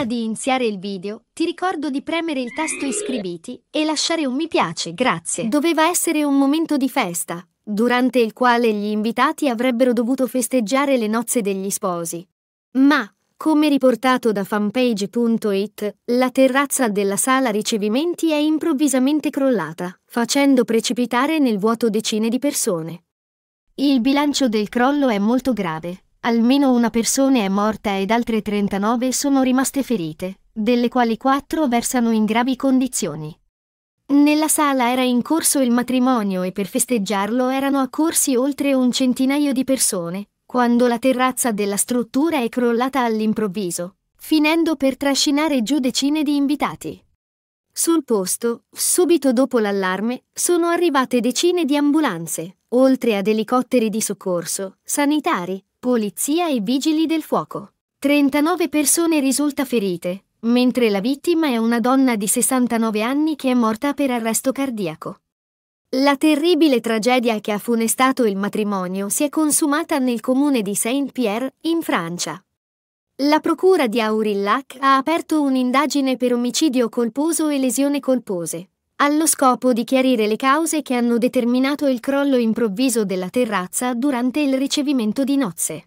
Prima di iniziare il video, ti ricordo di premere il tasto iscriviti e lasciare un mi piace, grazie. Doveva essere un momento di festa, durante il quale gli invitati avrebbero dovuto festeggiare le nozze degli sposi. Ma, come riportato da fanpage.it, la terrazza della sala ricevimenti è improvvisamente crollata, facendo precipitare nel vuoto decine di persone. Il bilancio del crollo è molto grave, Almeno una persona è morta ed altre 39 sono rimaste ferite, delle quali 4 versano in gravi condizioni. Nella sala era in corso il matrimonio e per festeggiarlo erano accorsi oltre un centinaio di persone, quando la terrazza della struttura è crollata all'improvviso, finendo per trascinare giù decine di invitati. Sul posto, subito dopo l'allarme, sono arrivate decine di ambulanze, oltre ad elicotteri di soccorso, sanitari, polizia e vigili del fuoco. 39 persone risulta ferite, mentre la vittima è una donna di 69 anni che è morta per arresto cardiaco. La terribile tragedia che ha funestato il matrimonio si è consumata nel comune di Saint-Pierre, in Francia. La procura di Aurillac ha aperto un'indagine per omicidio colposo e lesione colpose allo scopo di chiarire le cause che hanno determinato il crollo improvviso della terrazza durante il ricevimento di nozze.